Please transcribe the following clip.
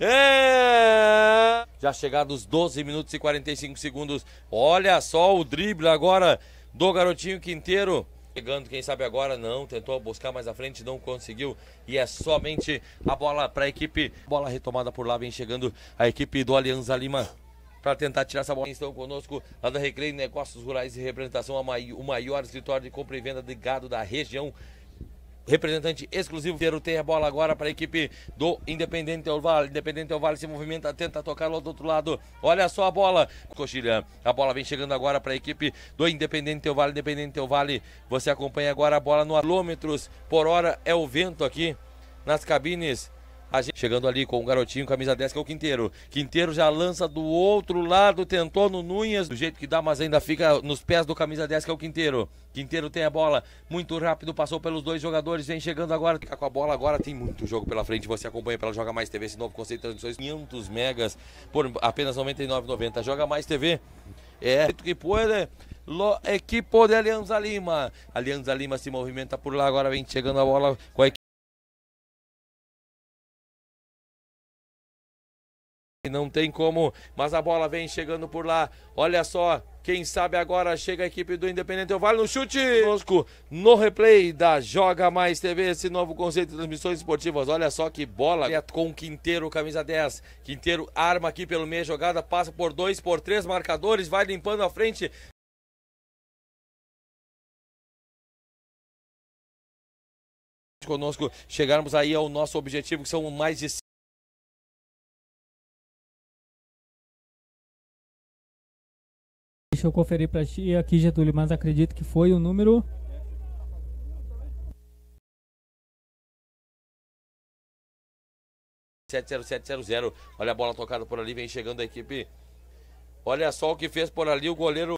É... Já chegados 12 minutos e 45 segundos. Olha só o drible agora do garotinho Quinteiro. Chegando, quem sabe agora não, tentou buscar mais à frente, não conseguiu. E é somente a bola para a equipe. Bola retomada por lá, vem chegando a equipe do Alianza Lima para tentar tirar essa bola. Estão conosco lá da Recreio Negócios Rurais e Representação, o maior escritório de compra e venda de gado da região representante exclusivo ter o ter a bola agora para a equipe do Independente El Vale. Independente El Vale se movimenta, tenta tocar lá do outro lado. Olha só a bola. Coxilha, a bola vem chegando agora para a equipe do Independente El Vale. Independente El Vale, você acompanha agora a bola no quilômetros por hora é o vento aqui nas cabines Gente, chegando ali com o garotinho, camisa 10, que é o Quinteiro. Quinteiro já lança do outro lado, tentou no Nunes, do jeito que dá, mas ainda fica nos pés do camisa 10, que é o Quinteiro. Quinteiro tem a bola, muito rápido, passou pelos dois jogadores, vem chegando agora, fica tá com a bola agora, tem muito jogo pela frente, você acompanha pela Joga Mais TV, esse novo conceito de transmissões, 500 megas por apenas 99,90. Joga Mais TV, é, que pode... Lo, equipo de Alianza Lima. Alianza Lima se movimenta por lá. Agora vem chegando a bola com a equipe. Não tem como, mas a bola vem chegando por lá. Olha só, quem sabe agora chega a equipe do Independente Eu Vale no chute. Conosco no replay da Joga Mais TV, esse novo conceito de transmissões esportivas. Olha só que bola é com Quinteiro, camisa 10. Quinteiro arma aqui pelo meio, jogada passa por dois, por três marcadores, vai limpando a frente. Conosco, chegarmos aí ao nosso objetivo, que são mais de Deixa eu conferir para ti aqui, Getúlio, mas acredito que foi o número. Olha a bola tocada por ali, vem chegando a equipe. Olha só o que fez por ali o goleiro.